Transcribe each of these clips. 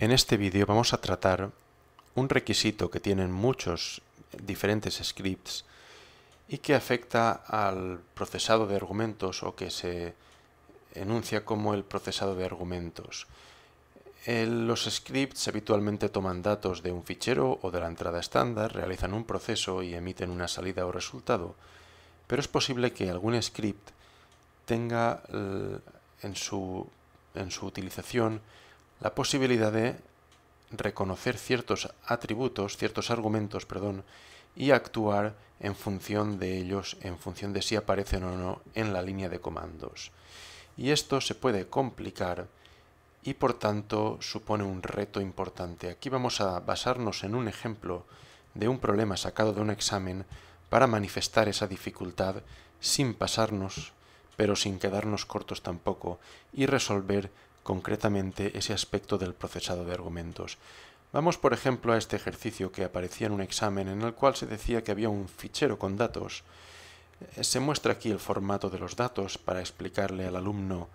En este vídeo vamos a tratar un requisito que tienen muchos diferentes scripts y que afecta al procesado de argumentos o que se enuncia como el procesado de argumentos. los scripts habitualmente toman datos de un fichero o de la entrada estándar, realizan un proceso y emiten una salida o resultado, pero es posible que algún script tenga en su, en su utilización la posibilidad de reconocer ciertos atributos, ciertos argumentos, perdón, y actuar en función de ellos, en función de si aparecen o no en la línea de comandos. Y esto se puede complicar y por tanto supone un reto importante. Aquí vamos a basarnos en un ejemplo de un problema sacado de un examen para manifestar esa dificultad sin pasarnos, pero sin quedarnos cortos tampoco, y resolver concretamente ese aspecto del procesado de argumentos. Vamos, por ejemplo, a este ejercicio que aparecía en un examen en el cual se decía que había un fichero con datos. Eh, se muestra aquí el formato de los datos para explicarle al alumno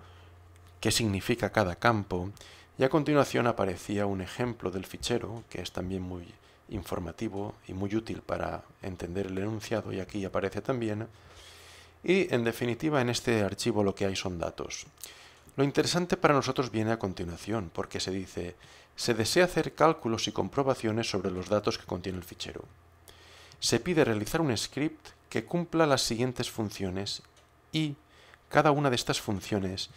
qué significa cada campo y a continuación aparecía un ejemplo del fichero que es también muy informativo y muy útil para entender el enunciado y aquí aparece también. Y en definitiva en este archivo lo que hay son datos. Lo interesante para nosotros viene a continuación, porque se dice, se desea hacer cálculos y comprobaciones sobre los datos que contiene el fichero. Se pide realizar un script que cumpla las siguientes funciones y cada una de estas funciones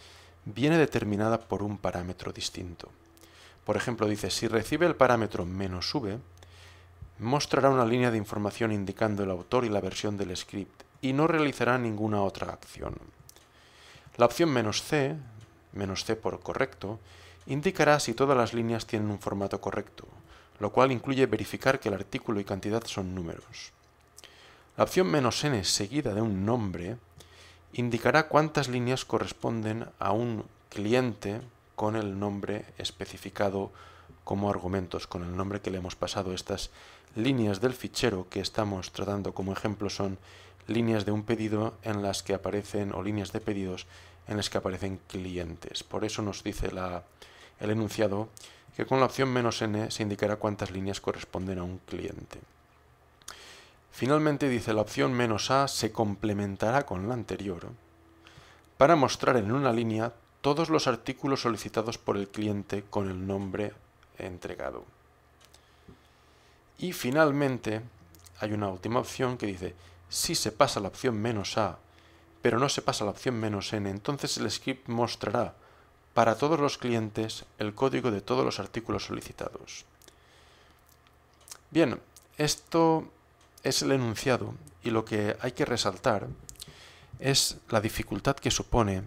viene determinada por un parámetro distinto. Por ejemplo, dice, si recibe el parámetro menos "v", mostrará una línea de información indicando el autor y la versión del script y no realizará ninguna otra acción. La opción menos "c" menos C por correcto, indicará si todas las líneas tienen un formato correcto, lo cual incluye verificar que el artículo y cantidad son números. La opción menos "-n", seguida de un nombre, indicará cuántas líneas corresponden a un cliente con el nombre especificado como argumentos, con el nombre que le hemos pasado. Estas líneas del fichero que estamos tratando como ejemplo son líneas de un pedido en las que aparecen, o líneas de pedidos en las que aparecen clientes. Por eso nos dice el enunciado que con la opción menos "-n", se indicará cuántas líneas corresponden a un cliente. Finalmente dice la opción menos "-a", se complementará con la anterior para mostrar en una línea todos los artículos solicitados por el cliente con el nombre entregado. Y finalmente hay una última opción que dice, si se pasa la opción menos "-a", pero no se pasa la opción menos "-n", entonces el script mostrará para todos los clientes el código de todos los artículos solicitados. Bien, esto es el enunciado y lo que hay que resaltar es la dificultad que supone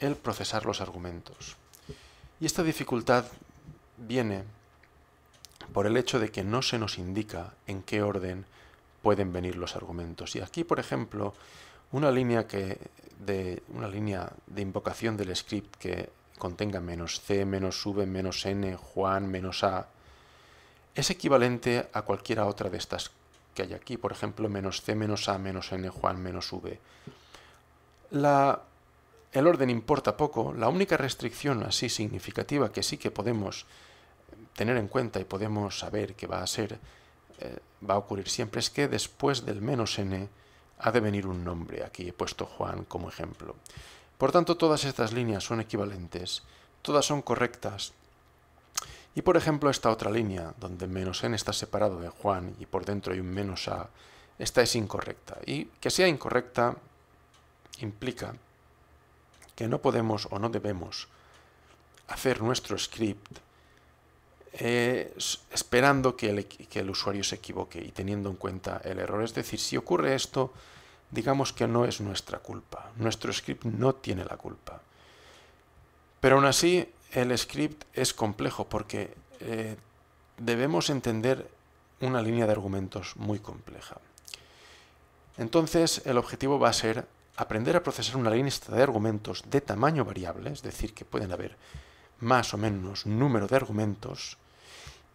el procesar los argumentos. Y esta dificultad viene por el hecho de que no se nos indica en qué orden pueden venir los argumentos. Y aquí, por ejemplo, una línea, que de, una línea de invocación del script que contenga menos C, menos V, menos N, Juan, menos A, es equivalente a cualquiera otra de estas que hay aquí, por ejemplo, menos C, menos A, menos N, Juan, menos V. La, el orden importa poco, la única restricción así significativa que sí que podemos tener en cuenta y podemos saber que va a ser, eh, va a ocurrir siempre, es que después del menos N, ha de venir un nombre. Aquí he puesto Juan como ejemplo. Por tanto, todas estas líneas son equivalentes, todas son correctas. Y por ejemplo, esta otra línea, donde menos n está separado de Juan y por dentro hay un menos a, esta es incorrecta. Y que sea incorrecta implica que no podemos o no debemos hacer nuestro script esperando que el, usuario se equivoque y teniendo en cuenta el error. Es decir, si ocurre esto, digamos que no es nuestra culpa. Nuestro script no tiene la culpa. Pero aún así, el script es complejo porque eh, debemos entender una línea de argumentos muy compleja. Entonces, el objetivo va a ser aprender a procesar una lista de argumentos de tamaño variable, es decir, que pueden haber más o menos número de argumentos,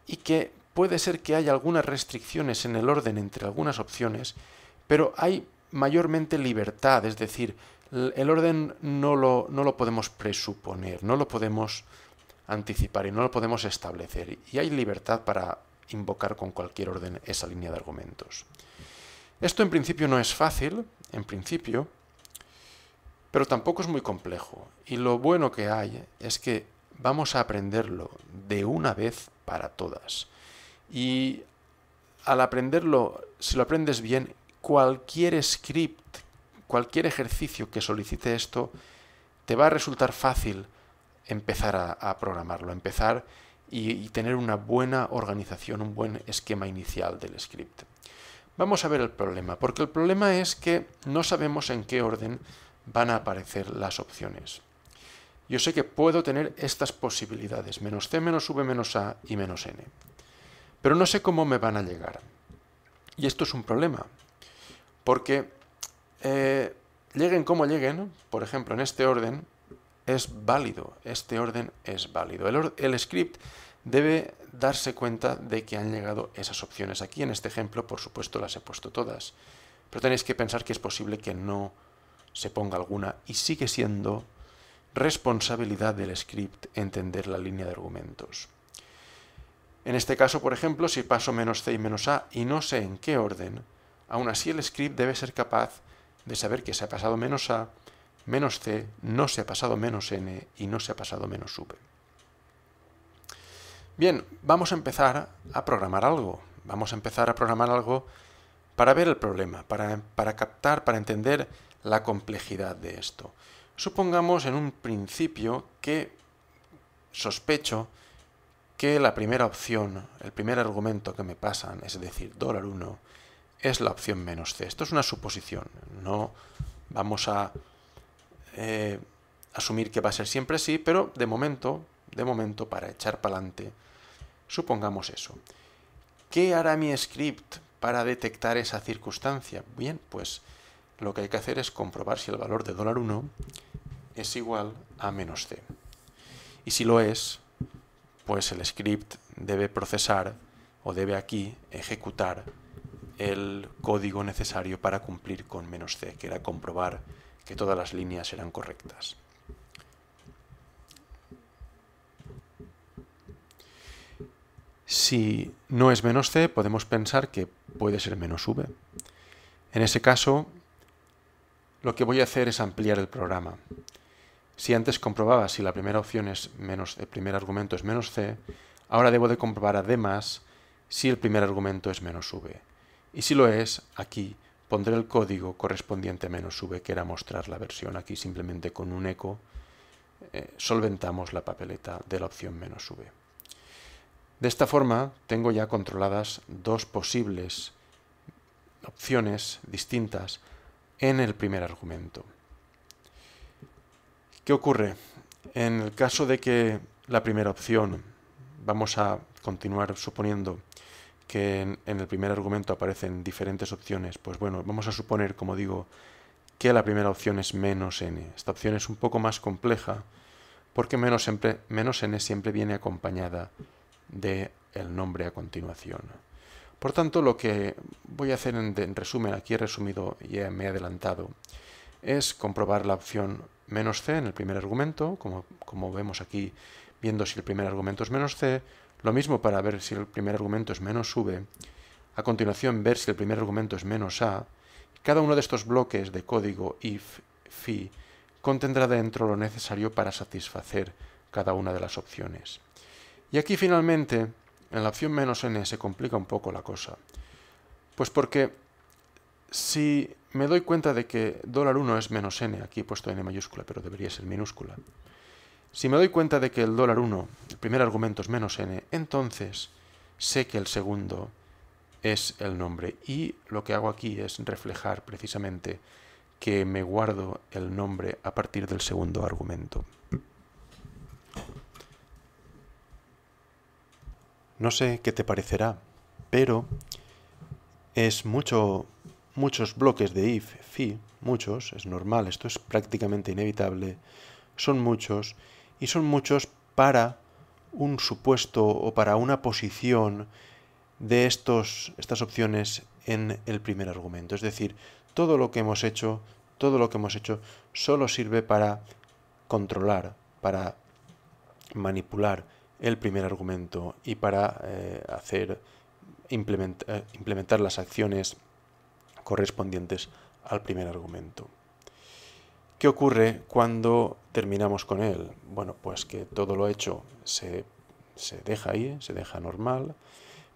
y que puede ser que haya algunas restricciones en el orden entre algunas opciones, pero hay mayormente libertad, es decir, el orden no lo, no lo podemos presuponer, no lo podemos anticipar y no lo podemos establecer. Y hay libertad para invocar con cualquier orden esa línea de argumentos. Esto en principio no es fácil, en principio, pero tampoco es muy complejo. Y lo bueno que hay es que Vamos a aprenderlo de una vez para todas. Y al aprenderlo, si lo aprendes bien, cualquier script, cualquier ejercicio que solicite esto, te va a resultar fácil empezar a, programarlo, empezar y, tener una buena organización, un buen esquema inicial del script. Vamos a ver el problema, porque el problema es que no sabemos en qué orden van a aparecer las opciones yo sé que puedo tener estas posibilidades, menos c menos v menos a y menos n. Pero no sé cómo me van a llegar. Y esto es un problema, porque eh, lleguen como lleguen, por ejemplo, en este orden, es válido, este orden es válido. el script debe darse cuenta de que han llegado esas opciones. Aquí en este ejemplo, por supuesto, las he puesto todas, pero tenéis que pensar que es posible que no se ponga alguna y sigue siendo responsabilidad del script entender la línea de argumentos. En este caso, por ejemplo, si paso menos c y menos a y no sé en qué orden, aún así el script debe ser capaz de saber que se ha pasado menos a, menos c, no se ha pasado menos n y no se ha pasado menos v. Bien, vamos a empezar a programar algo. Vamos a empezar a programar algo para ver el problema, para, para captar, para entender la complejidad de esto. Supongamos en un principio que sospecho que la primera opción, el primer argumento que me pasan, es decir, dólar 1, es la opción menos C. Esto es una suposición, no vamos a eh, asumir que va a ser siempre así, pero de momento, de momento, para echar para adelante, supongamos eso. ¿Qué hará mi script para detectar esa circunstancia? Bien, pues lo que hay que hacer es comprobar si el valor de dólar 1 es igual a menos c. Y si lo es, pues el script debe procesar o debe aquí ejecutar el código necesario para cumplir con menos c, que era comprobar que todas las líneas eran correctas. Si no es menos c, podemos pensar que puede ser menos v. En ese caso, lo que voy a hacer es ampliar el programa. Si antes comprobaba si la primera opción es menos, el primer argumento es menos c, ahora debo de comprobar además si el primer argumento es menos v. Y si lo es, aquí pondré el código correspondiente menos v que era mostrar la versión. Aquí simplemente con un eco eh, solventamos la papeleta de la opción menos v. De esta forma tengo ya controladas dos posibles opciones distintas en el primer argumento. ¿Qué ocurre? En el caso de que la primera opción, vamos a continuar suponiendo que en, el primer argumento aparecen diferentes opciones, pues bueno, vamos a suponer, como digo, que la primera opción es menos n. Esta opción es un poco más compleja porque menos, siempre, menos n siempre viene acompañada del el nombre a continuación. Por tanto, lo que voy a hacer en, en resumen, aquí he resumido y me he adelantado, es comprobar la opción menos c en el primer argumento, como, como vemos aquí viendo si el primer argumento es menos c, lo mismo para ver si el primer argumento es menos v, a continuación ver si el primer argumento es menos a, cada uno de estos bloques de código if, fi, contendrá dentro lo necesario para satisfacer cada una de las opciones. Y aquí finalmente, en la opción menos n se complica un poco la cosa, pues porque si me doy cuenta de que dólar 1 es menos n, aquí he puesto n mayúscula, pero debería ser minúscula. Si me doy cuenta de que el dólar 1, el primer argumento es menos n, entonces sé que el segundo es el nombre. Y lo que hago aquí es reflejar precisamente que me guardo el nombre a partir del segundo argumento. No sé qué te parecerá, pero es mucho muchos bloques de if, fi, muchos, es normal, esto es prácticamente inevitable, son muchos, y son muchos para un supuesto o para una posición de estos, estas opciones en el primer argumento. Es decir, todo lo que hemos hecho, todo lo que hemos hecho solo sirve para controlar, para manipular el primer argumento y para eh, hacer eh, implementar las acciones correspondientes al primer argumento. ¿Qué ocurre cuando terminamos con él? Bueno, pues que todo lo hecho se, deja ahí, se deja normal,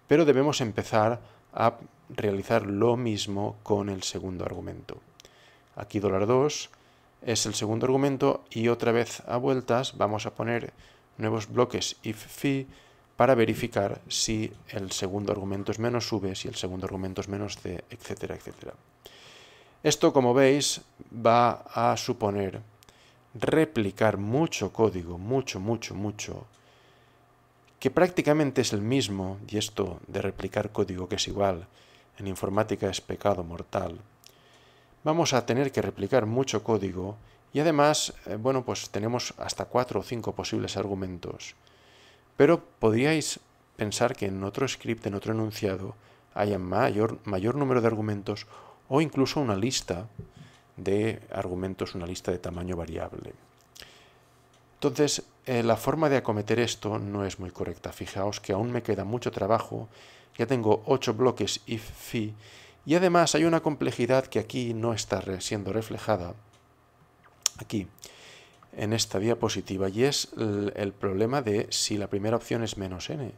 pero debemos empezar a realizar lo mismo con el segundo argumento. Aquí 2 es el segundo argumento y otra vez a vueltas vamos a poner nuevos bloques if fi para verificar si el segundo argumento es menos v, si el segundo argumento es menos c, etcétera, etcétera. Esto, como veis, va a suponer replicar mucho código, mucho, mucho, mucho, que prácticamente es el mismo, y esto de replicar código que es igual, en informática es pecado mortal. Vamos a tener que replicar mucho código y además, eh, bueno, pues tenemos hasta cuatro o cinco posibles argumentos. Pero podríais pensar que en otro script, en otro enunciado, haya mayor, mayor número de argumentos o incluso una lista de argumentos, una lista de tamaño variable. Entonces, eh, la forma de acometer esto no es muy correcta. Fijaos que aún me queda mucho trabajo. Ya tengo 8 bloques if, fi, y además hay una complejidad que aquí no está siendo reflejada. Aquí, en esta diapositiva y es el problema de si la primera opción es menos n.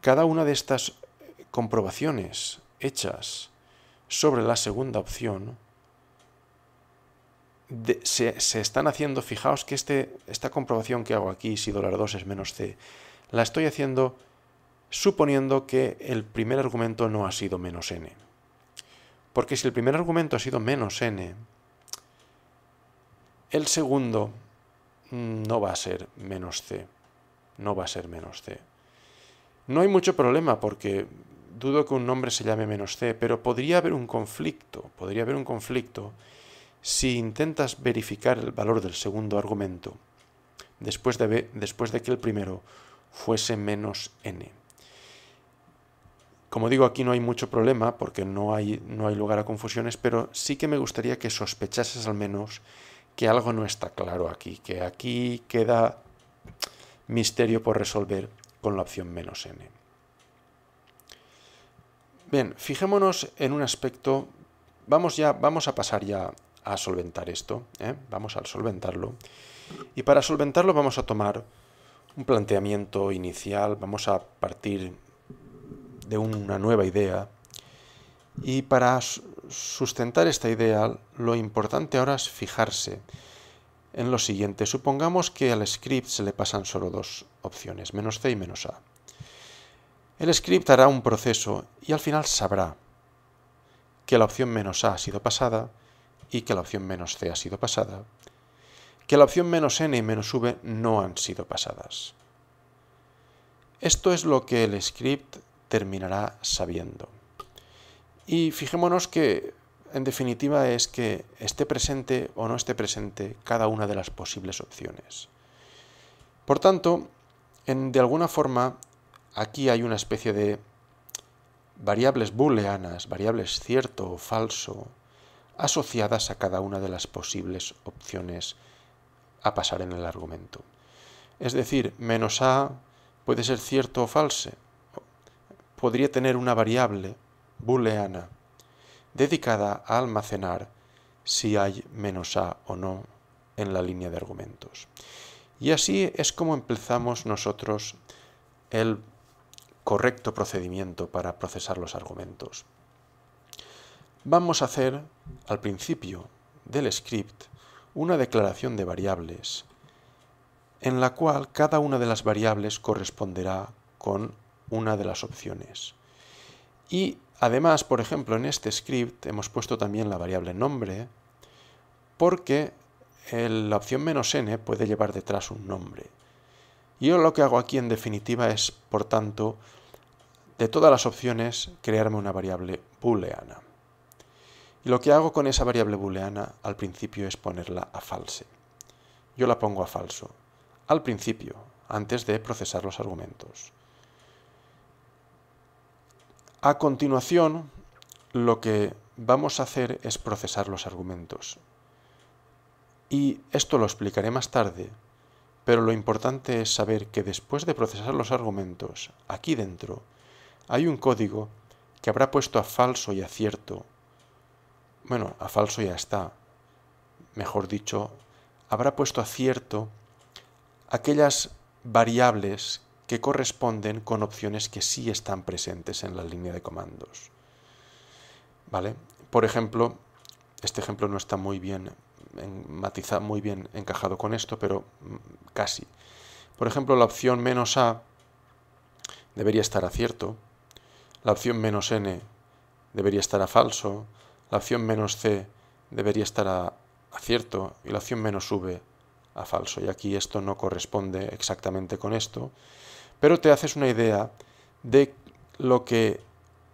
Cada una de estas comprobaciones hechas sobre la segunda opción se, están haciendo, fijaos que este, esta comprobación que hago aquí, si dólar 2 es menos c, la estoy haciendo suponiendo que el primer argumento no ha sido menos n. Porque si el primer argumento ha sido menos n, el segundo mm, no va a ser menos C. No va a ser menos C. No hay mucho problema porque dudo que un nombre se llame menos C, pero podría haber un conflicto, podría haber un conflicto si intentas verificar el valor del segundo argumento después de, después de que el primero fuese menos n. Como digo, aquí no hay mucho problema porque no hay, no hay lugar a confusiones, pero sí que me gustaría que sospechases al menos que algo no está claro aquí, que aquí queda misterio por resolver con la opción menos n. Bien, fijémonos en un aspecto, vamos, ya, vamos a pasar ya a solventar esto, ¿eh? vamos a solventarlo, y para solventarlo vamos a tomar un planteamiento inicial, vamos a partir de una nueva idea, y para sustentar esta idea, lo importante ahora es fijarse en lo siguiente. Supongamos que al script se le pasan solo dos opciones, menos C y menos A. El script hará un proceso y al final sabrá que la opción menos A ha sido pasada y que la opción menos C ha sido pasada, que la opción menos N y menos V no han sido pasadas. Esto es lo que el script terminará sabiendo. Y fijémonos que, en definitiva, es que esté presente o no esté presente cada una de las posibles opciones. Por tanto, en, de alguna forma, aquí hay una especie de variables booleanas, variables cierto o falso, asociadas a cada una de las posibles opciones a pasar en el argumento. Es decir, menos a puede ser cierto o falso, podría tener una variable booleana, dedicada a almacenar si hay menos a o no en la línea de argumentos. Y así es como empezamos nosotros el correcto procedimiento para procesar los argumentos. Vamos a hacer al principio del script una declaración de variables en la cual cada una de las variables corresponderá con una de las opciones. Y Además, por ejemplo, en este script hemos puesto también la variable nombre porque la opción menos "-n", puede llevar detrás un nombre. Yo lo que hago aquí en definitiva es, por tanto, de todas las opciones, crearme una variable booleana. Y lo que hago con esa variable booleana al principio es ponerla a false. Yo la pongo a falso, al principio, antes de procesar los argumentos. A continuación, lo que vamos a hacer es procesar los argumentos. Y esto lo explicaré más tarde, pero lo importante es saber que después de procesar los argumentos, aquí dentro, hay un código que habrá puesto a falso y a cierto. Bueno, a falso ya está. Mejor dicho, habrá puesto a cierto aquellas variables que corresponden con opciones que sí están presentes en la línea de comandos. ¿Vale? Por ejemplo, este ejemplo no está muy bien muy bien encajado con esto, pero mm, casi. Por ejemplo, la opción menos "-a", debería estar a cierto, la opción menos "-n", debería estar a falso, la opción menos "-c", debería estar a, a cierto, y la opción menos "-v", a falso. Y aquí esto no corresponde exactamente con esto, pero te haces una idea de lo que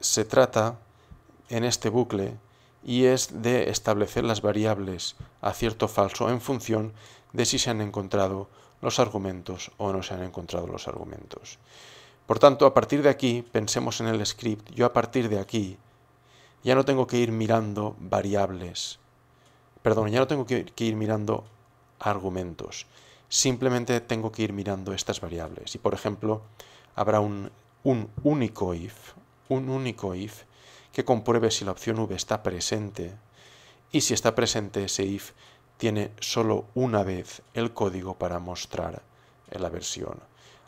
se trata en este bucle y es de establecer las variables a cierto falso en función de si se han encontrado los argumentos o no se han encontrado los argumentos. Por tanto, a partir de aquí, pensemos en el script, yo a partir de aquí ya no tengo que ir mirando variables, perdón, ya no tengo que ir mirando argumentos, simplemente tengo que ir mirando estas variables. Y por ejemplo, habrá un, único if, un único if que compruebe si la opción v está presente y si está presente ese if tiene solo una vez el código para mostrar en la versión.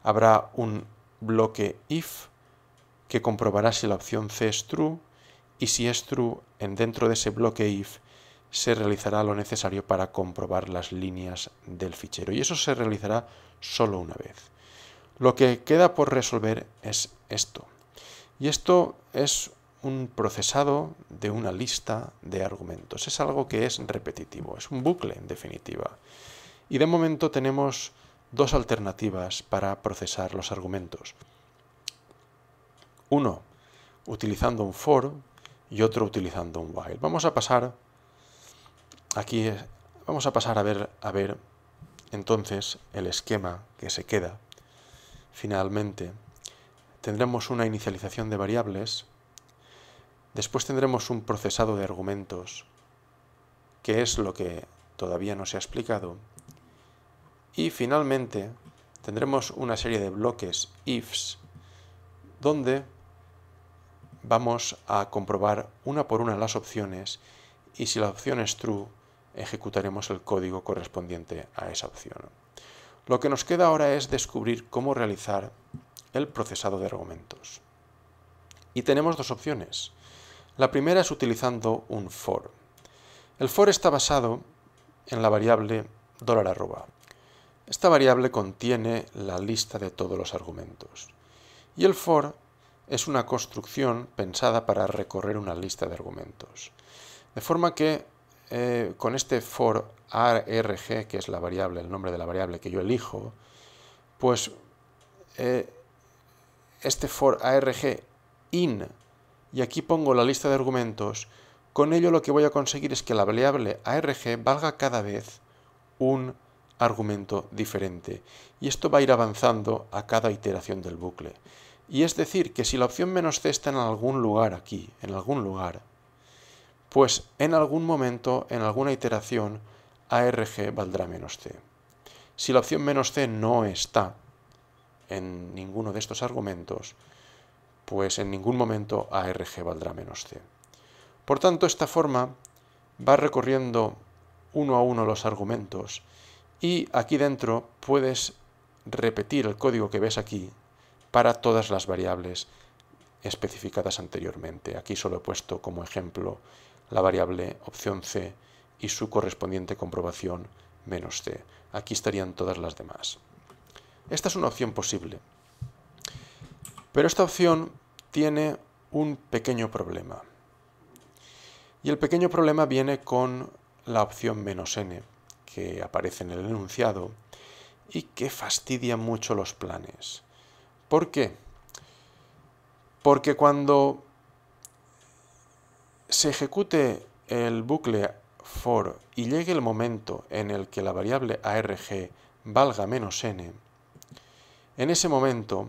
Habrá un bloque if que comprobará si la opción c es true y si es true, en dentro de ese bloque if se realizará lo necesario para comprobar las líneas del fichero y eso se realizará solo una vez. Lo que queda por resolver es esto. Y esto es un procesado de una lista de argumentos. Es algo que es repetitivo, es un bucle en definitiva. Y de momento tenemos dos alternativas para procesar los argumentos. Uno, utilizando un for y otro utilizando un while. Vamos a pasar aquí eh, vamos a pasar a ver, a ver entonces el esquema que se queda. Finalmente, tendremos una inicialización de variables, después tendremos un procesado de argumentos, que es lo que todavía no se ha explicado, y finalmente tendremos una serie de bloques ifs donde vamos a comprobar una por una las opciones y si la opción es true ejecutaremos el código correspondiente a esa opción. Lo que nos queda ahora es descubrir cómo realizar el procesado de argumentos. Y tenemos dos opciones. La primera es utilizando un for. El for está basado en la variable $arroba. Esta variable contiene la lista de todos los argumentos. Y el for es una construcción pensada para recorrer una lista de argumentos. De forma que eh, con este for arg, que es la variable, el nombre de la variable que yo elijo, pues eh, este for arg in, y aquí pongo la lista de argumentos, con ello lo que voy a conseguir es que la variable arg valga cada vez un argumento diferente. Y esto va a ir avanzando a cada iteración del bucle. Y es decir, que si la opción menos C está en algún lugar aquí, en algún lugar, pues en algún momento, en alguna iteración, ARG valdrá menos C. Si la opción menos C no está en ninguno de estos argumentos, pues en ningún momento ARG valdrá menos C. Por tanto, esta forma va recorriendo uno a uno los argumentos y aquí dentro puedes repetir el código que ves aquí para todas las variables especificadas anteriormente. Aquí solo he puesto como ejemplo la variable opción C y su correspondiente comprobación menos C. Aquí estarían todas las demás. Esta es una opción posible. Pero esta opción tiene un pequeño problema. Y el pequeño problema viene con la opción menos n, que aparece en el enunciado y que fastidia mucho los planes. ¿Por qué? Porque cuando se ejecute el bucle for y llegue el momento en el que la variable arg valga menos n, en ese momento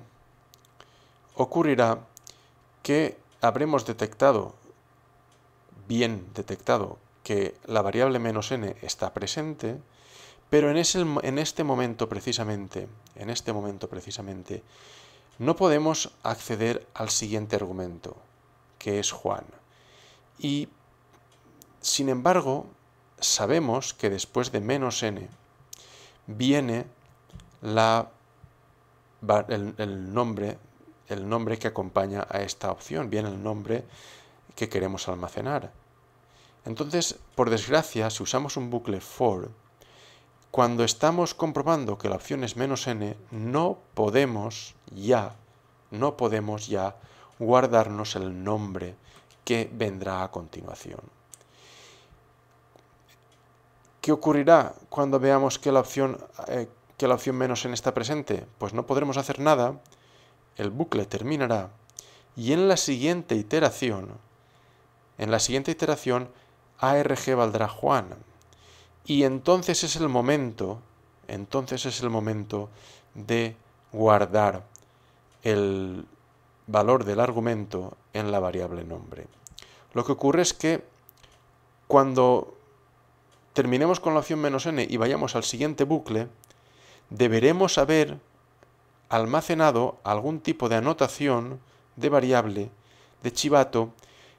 ocurrirá que habremos detectado, bien detectado, que la variable menos n está presente, pero en, ese, en este momento precisamente, en este momento precisamente, no podemos acceder al siguiente argumento, que es Juan. Y, sin embargo, sabemos que después de menos n viene el, nombre, el nombre que acompaña a esta opción, viene el nombre que queremos almacenar. Entonces, por desgracia, si usamos un bucle for, cuando estamos comprobando que la opción es menos n, no podemos ya, no podemos ya guardarnos el nombre que vendrá a continuación. ¿Qué ocurrirá cuando veamos que la opción, eh, que la opción menos en está presente? Pues no podremos hacer nada, el bucle terminará y en la siguiente iteración, en la siguiente iteración, ARG valdrá Juan. Y entonces es el momento, entonces es el momento de guardar el valor del argumento en la variable nombre. Lo que ocurre es que cuando terminemos con la opción menos n y vayamos al siguiente bucle, deberemos haber almacenado algún tipo de anotación de variable de chivato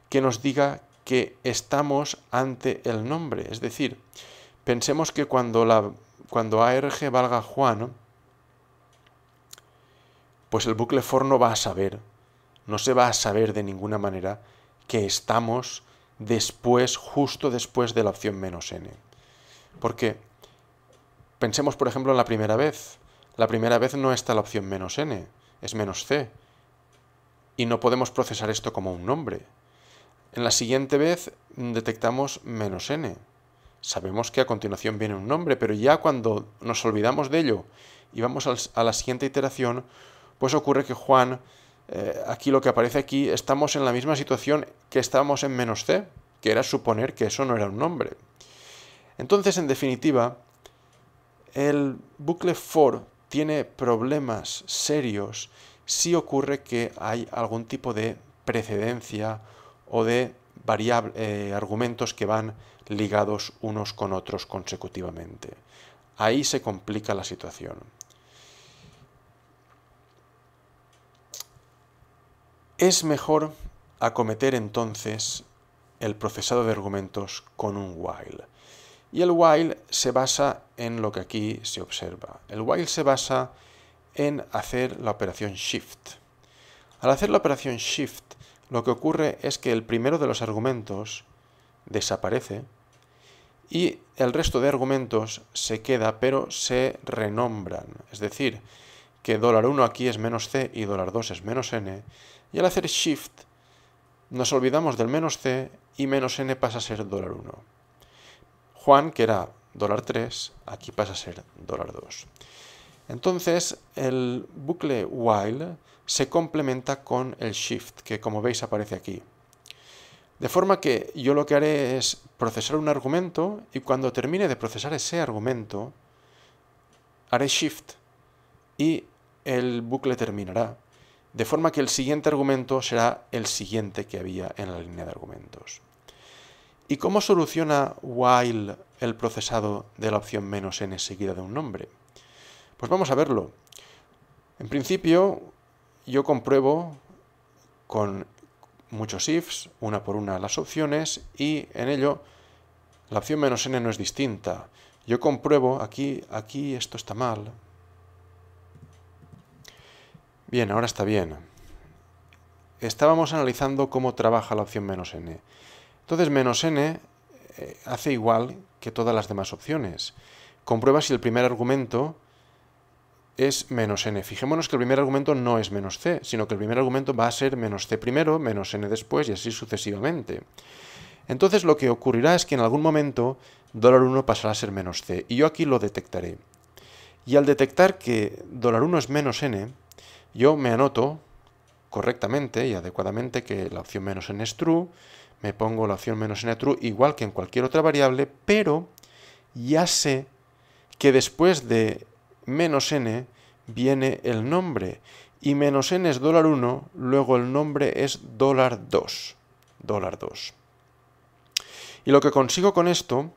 que nos diga que estamos ante el nombre. Es decir, pensemos que cuando, la, cuando ARG valga Juan, pues el bucle for no va a saber, no se va a saber de ninguna manera que estamos después, justo después de la opción menos n. Porque pensemos, por ejemplo, en la primera vez. La primera vez no está la opción menos n, es menos c. Y no podemos procesar esto como un nombre. En la siguiente vez detectamos menos n. Sabemos que a continuación viene un nombre, pero ya cuando nos olvidamos de ello y vamos a la siguiente iteración, pues ocurre que Juan eh, aquí lo que aparece aquí, estamos en la misma situación que estábamos en menos C, que era suponer que eso no era un nombre. Entonces, en definitiva, el bucle for tiene problemas serios si ocurre que hay algún tipo de precedencia o de eh, argumentos que van ligados unos con otros consecutivamente. Ahí se complica la situación. Es mejor acometer entonces el procesado de argumentos con un while. Y el while se basa en lo que aquí se observa. El while se basa en hacer la operación shift. Al hacer la operación shift, lo que ocurre es que el primero de los argumentos desaparece y el resto de argumentos se queda, pero se renombran. Es decir, que $1 aquí es menos C y $2 es menos N y al hacer shift nos olvidamos del menos C y menos N pasa a ser dólar 1. Juan, que era dólar 3, aquí pasa a ser dólar 2. Entonces, el bucle while se complementa con el shift, que como veis aparece aquí. De forma que yo lo que haré es procesar un argumento y cuando termine de procesar ese argumento, haré shift y el bucle terminará. De forma que el siguiente argumento será el siguiente que había en la línea de argumentos. ¿Y cómo soluciona while el procesado de la opción menos n seguida de un nombre? Pues vamos a verlo. En principio, yo compruebo con muchos ifs, una por una las opciones, y en ello la opción menos n no es distinta. Yo compruebo, aquí, aquí esto está mal, Bien, ahora está bien. Estábamos analizando cómo trabaja la opción menos n. Entonces menos n eh, hace igual que todas las demás opciones. Comprueba si el primer argumento es menos n. Fijémonos que el primer argumento no es menos c, sino que el primer argumento va a ser menos c primero, menos n después y así sucesivamente. Entonces lo que ocurrirá es que en algún momento $1 pasará a ser menos c y yo aquí lo detectaré. Y al detectar que $1 es menos n, yo me anoto correctamente y adecuadamente que la opción menos n es true, me pongo la opción menos n true igual que en cualquier otra variable, pero ya sé que después de menos n viene el nombre y menos n es dólar 1, luego el nombre es dólar 2, 2. Y lo que consigo con esto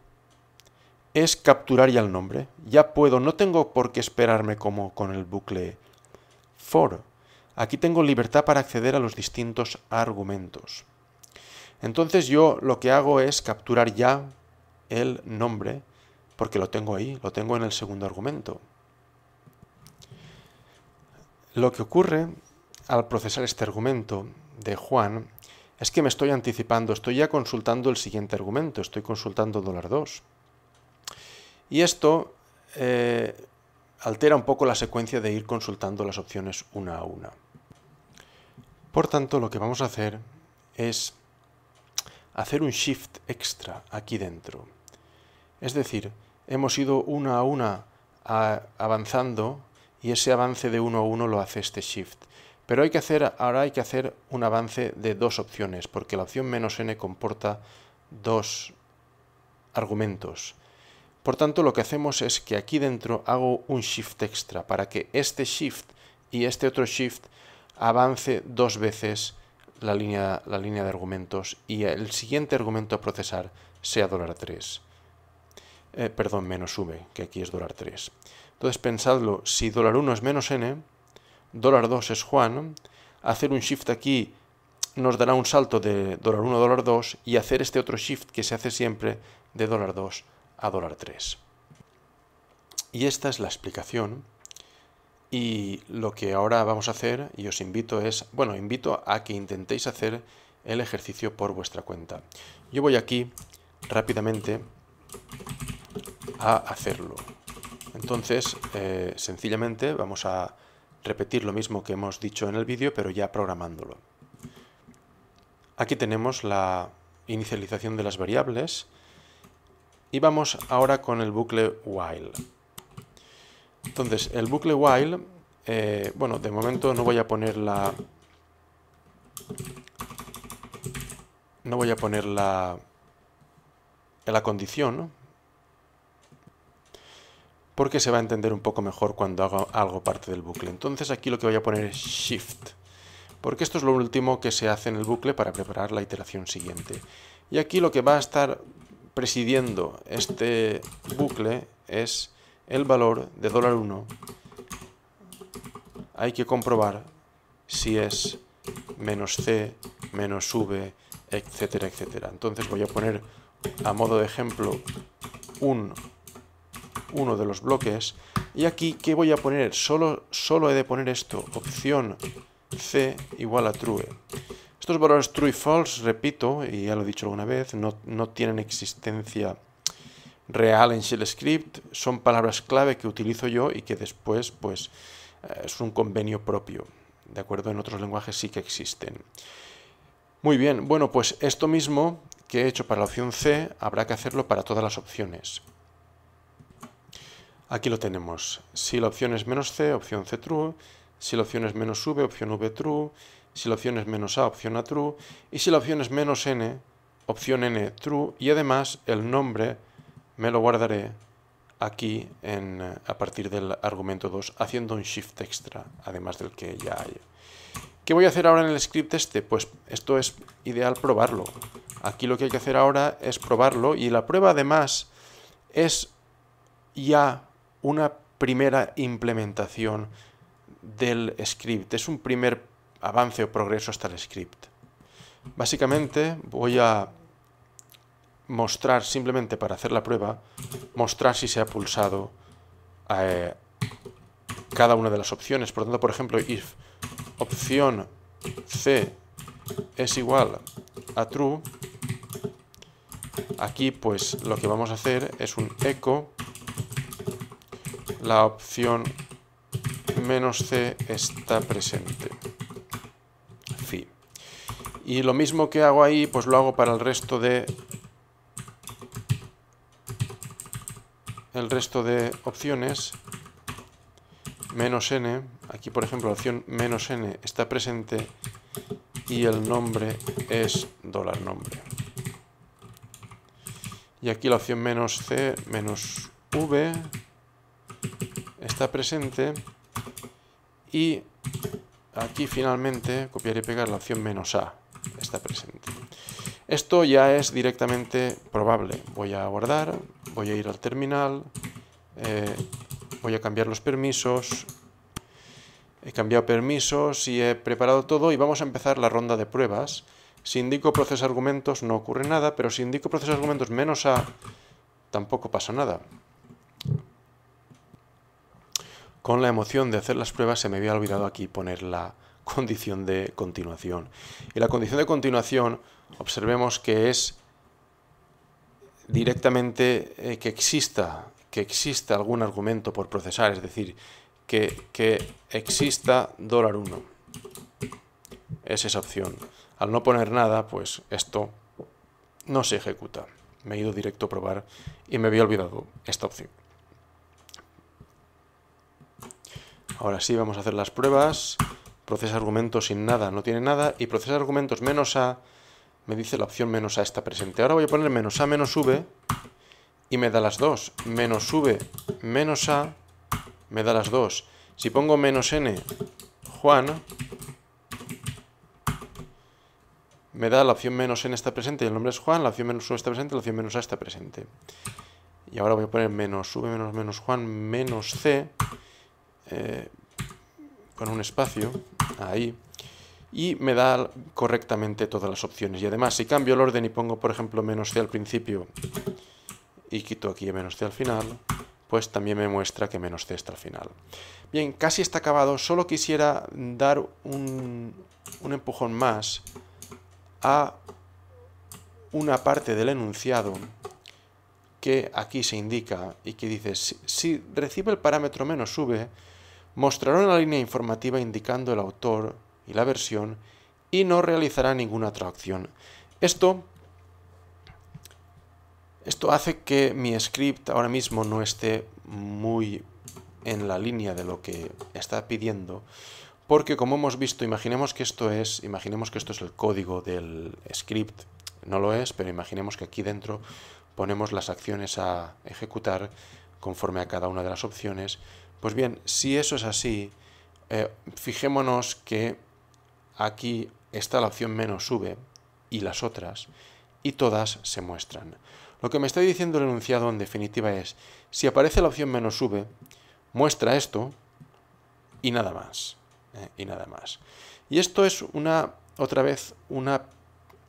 es capturar ya el nombre. Ya puedo, no tengo por qué esperarme como con el bucle Aquí tengo libertad para acceder a los distintos argumentos. Entonces yo lo que hago es capturar ya el nombre, porque lo tengo ahí, lo tengo en el segundo argumento. Lo que ocurre al procesar este argumento de Juan es que me estoy anticipando, estoy ya consultando el siguiente argumento, estoy consultando dólar 2. Y esto eh, altera un poco la secuencia de ir consultando las opciones una a una. Por tanto, lo que vamos a hacer es hacer un shift extra aquí dentro. Es decir, hemos ido una a una avanzando y ese avance de uno a uno lo hace este shift. Pero hay que ahora hay que hacer un avance de dos opciones, porque la opción menos n comporta dos argumentos. Por tanto, lo que hacemos es que aquí dentro hago un shift extra para que este shift y este otro shift avance dos veces la línea, de argumentos y el siguiente argumento a procesar sea $3. Eh, perdón, menos V, que aquí es dólar $3. Entonces pensadlo, si dólar $1 es menos N, dólar $2 es Juan, hacer un shift aquí nos dará un salto de dólar $1 a $2 y hacer este otro shift que se hace siempre de dólar $2 a dólar 3. Y esta es la explicación. Y lo que ahora vamos a hacer, y os invito es, bueno, invito a que intentéis hacer el ejercicio por vuestra cuenta. Yo voy aquí rápidamente a hacerlo. Entonces, eh, sencillamente vamos a repetir lo mismo que hemos dicho en el vídeo, pero ya programándolo. Aquí tenemos la inicialización de las variables, y vamos ahora con el bucle while. Entonces, el bucle while, eh, bueno, de momento no voy a poner la... No voy a poner la, la condición, porque se va a entender un poco mejor cuando hago algo parte del bucle. Entonces aquí lo que voy a poner es shift, porque esto es lo último que se hace en el bucle para preparar la iteración siguiente. Y aquí lo que va a estar presidiendo este bucle es el valor de dólar 1. Hay que comprobar si es menos C, menos V, etcétera, etcétera. Entonces voy a poner a modo de ejemplo un, uno de los bloques y aquí ¿qué voy a poner? Solo, solo he de poner esto, opción C igual a true. Estos valores true y false, repito, y ya lo he dicho alguna vez, no, tienen existencia real en Shell Script, son palabras clave que utilizo yo y que después pues eh, es un convenio propio. De acuerdo, en otros lenguajes sí que existen. Muy bien, bueno, pues esto mismo que he hecho para la opción C habrá que hacerlo para todas las opciones. Aquí lo tenemos. Si la opción es menos C, opción C true. Si la opción es menos V, opción V true si la opción es menos A, opción A true, y si la opción es menos N, opción N true, y además el nombre me lo guardaré aquí en, a partir del argumento 2, haciendo un shift extra, además del que ya hay. ¿Qué voy a hacer ahora en el script este? Pues esto es ideal probarlo. Aquí lo que hay que hacer ahora es probarlo, y la prueba además es ya una primera implementación del script. Es un primer avance o progreso hasta el script. Básicamente voy a mostrar, simplemente para hacer la prueba, mostrar si se ha pulsado eh, cada una de las opciones. Por lo tanto, por ejemplo, if opción C es igual a true, aquí pues lo que vamos a hacer es un echo, la opción menos C está presente. Y lo mismo que hago ahí, pues lo hago para el resto de el resto de opciones menos n, aquí por ejemplo la opción menos n está presente y el nombre es dólar nombre. Y aquí la opción menos c menos v está presente y aquí finalmente copiar y pegar la opción menos a está presente. Esto ya es directamente probable. Voy a guardar, voy a ir al terminal, eh, voy a cambiar los permisos, he cambiado permisos y he preparado todo y vamos a empezar la ronda de pruebas. Si indico proceso argumentos no ocurre nada, pero si indico proceso argumentos menos a, tampoco pasa nada. Con la emoción de hacer las pruebas se me había olvidado aquí poner la condición de continuación. Y la condición de continuación, observemos que es directamente eh, que exista que exista algún argumento por procesar, es decir, que, que exista dólar 1. Es esa opción. Al no poner nada, pues esto no se ejecuta. Me he ido directo a probar y me había olvidado esta opción. Ahora sí, vamos a hacer las pruebas procesa argumentos sin nada, no tiene nada, y procesa argumentos menos a, me dice la opción menos a está presente. Ahora voy a poner menos a menos v y me da las dos. Menos v menos a me da las dos. Si pongo menos n Juan, me da la opción menos n está presente y el nombre es Juan, la opción menos u está presente, la opción menos a está presente. Y ahora voy a poner menos v menos menos Juan menos c eh, con un espacio ahí, y me da correctamente todas las opciones. Y además, si cambio el orden y pongo, por ejemplo, menos C al principio y quito aquí menos C al final, pues también me muestra que menos C está al final. Bien, casi está acabado, solo quisiera dar un, empujón más a una parte del enunciado que aquí se indica y que dice, si, si recibe el parámetro menos V, mostrará la línea informativa indicando el autor y la versión y no realizará ninguna traducción. Esto, esto hace que mi script ahora mismo no esté muy en la línea de lo que está pidiendo, porque como hemos visto, imaginemos que esto es, imaginemos que esto es el código del script, no lo es, pero imaginemos que aquí dentro ponemos las acciones a ejecutar conforme a cada una de las opciones pues bien, si eso es así, eh, fijémonos que aquí está la opción menos V y las otras, y todas se muestran. Lo que me está diciendo el enunciado en definitiva es, si aparece la opción menos V, muestra esto y nada más. Eh, y nada más. Y esto es una, otra vez, una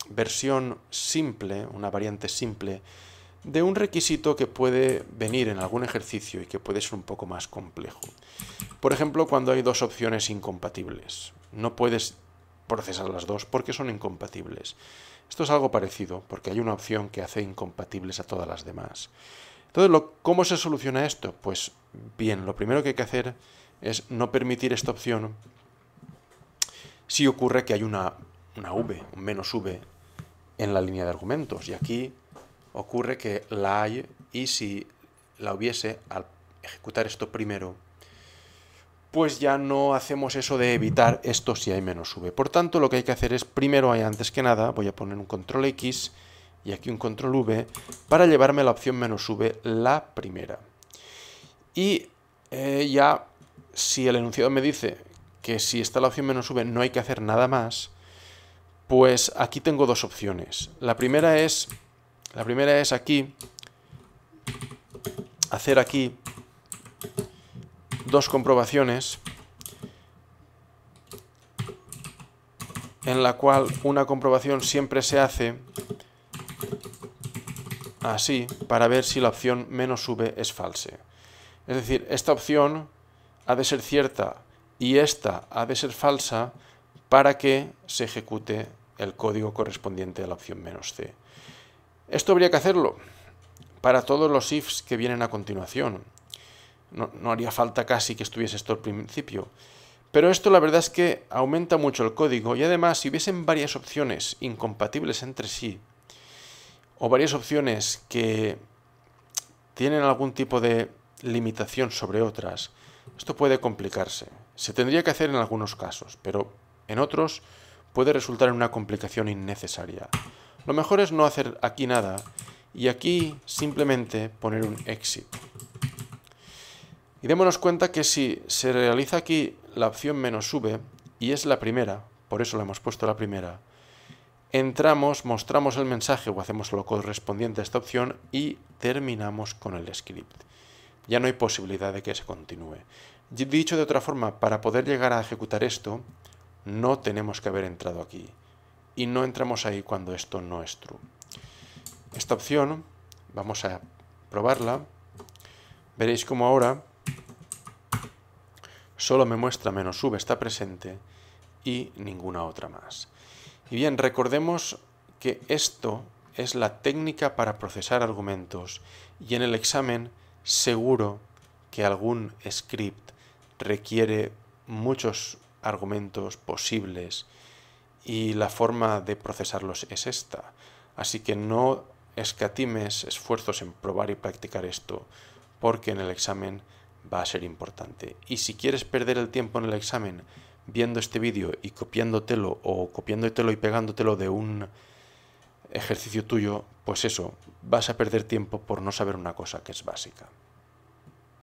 versión simple, una variante simple de un requisito que puede venir en algún ejercicio y que puede ser un poco más complejo. Por ejemplo, cuando hay dos opciones incompatibles. No puedes procesar las dos porque son incompatibles. Esto es algo parecido porque hay una opción que hace incompatibles a todas las demás. Entonces, ¿cómo se soluciona esto? Pues bien, lo primero que hay que hacer es no permitir esta opción si ocurre que hay una, una V, un menos V en la línea de argumentos. Y aquí ocurre que la hay y si la hubiese al ejecutar esto primero, pues ya no hacemos eso de evitar esto si hay menos v. Por tanto, lo que hay que hacer es primero, antes que nada, voy a poner un control X y aquí un control V para llevarme la opción menos V, la primera. Y eh, ya, si el enunciado me dice que si está la opción menos V no hay que hacer nada más, pues aquí tengo dos opciones. La primera es la primera es aquí, hacer aquí dos comprobaciones en la cual una comprobación siempre se hace así para ver si la opción menos v es false. Es decir, esta opción ha de ser cierta y esta ha de ser falsa para que se ejecute el código correspondiente a la opción menos c. Esto habría que hacerlo para todos los ifs que vienen a continuación. No, haría falta casi que estuviese esto al principio. Pero esto la verdad es que aumenta mucho el código y además si hubiesen varias opciones incompatibles entre sí o varias opciones que tienen algún tipo de limitación sobre otras, esto puede complicarse. Se tendría que hacer en algunos casos, pero en otros puede resultar en una complicación innecesaria. Lo mejor es no hacer aquí nada y aquí simplemente poner un exit. Y démonos cuenta que si se realiza aquí la opción menos sube, y es la primera, por eso la hemos puesto la primera, entramos, mostramos el mensaje o hacemos lo correspondiente a esta opción y terminamos con el script. Ya no hay posibilidad de que se continúe. Dicho de otra forma, para poder llegar a ejecutar esto, no tenemos que haber entrado aquí y no entramos ahí cuando esto no es true. Esta opción vamos a probarla. Veréis como ahora solo me muestra menos v, está presente y ninguna otra más. Y bien, recordemos que esto es la técnica para procesar argumentos y en el examen seguro que algún script requiere muchos argumentos posibles y la forma de procesarlos es esta. Así que no escatimes esfuerzos en probar y practicar esto, porque en el examen va a ser importante. Y si quieres perder el tiempo en el examen viendo este vídeo y copiándotelo o copiándotelo y pegándotelo de un ejercicio tuyo, pues eso, vas a perder tiempo por no saber una cosa que es básica.